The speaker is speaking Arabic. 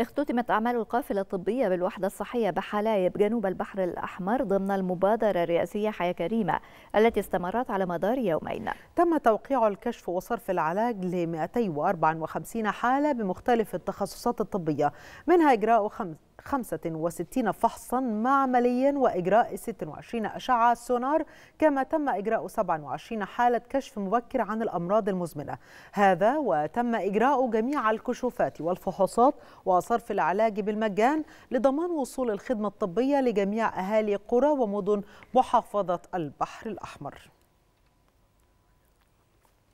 اختتمت أعمال القافلة الطبية بالوحدة الصحية بحلايب جنوب البحر الأحمر ضمن المبادرة الرئاسية حياة كريمة التي استمرت على مدار يومين تم توقيع الكشف وصرف العلاج ل 254 حالة بمختلف التخصصات الطبية منها إجراء 65 فحصا معمليا وإجراء 26 أشعة سونار كما تم إجراء 27 حالة كشف مبكر عن الأمراض المزمنة هذا وتم إجراء جميع الكشوفات والفحوصات وصرف العلاج بالمجان لضمان وصول الخدمة الطبية لجميع أهالي قرى ومدن محافظة البحر الأحمر